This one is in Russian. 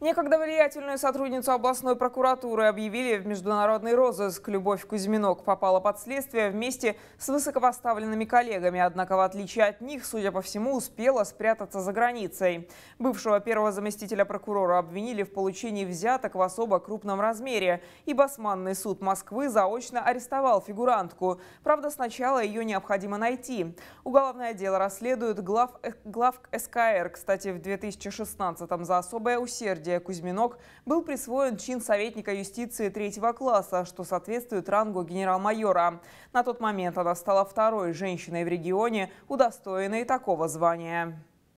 Некогда влиятельную сотрудницу областной прокуратуры объявили в международный розыск. Любовь Кузьминок попала под следствие вместе с высокопоставленными коллегами, однако в отличие от них, судя по всему, успела спрятаться за границей. Бывшего первого заместителя прокурора обвинили в получении взяток в особо крупном размере, и Басманный суд Москвы заочно арестовал фигурантку. Правда, сначала ее необходимо найти. Уголовное дело расследует глав, э, глав СКР, кстати, в 2016 за особое усердие Геннадия Кузьминок был присвоен чин советника юстиции третьего класса, что соответствует рангу генерал-майора. На тот момент она стала второй женщиной в регионе, удостоенной такого звания.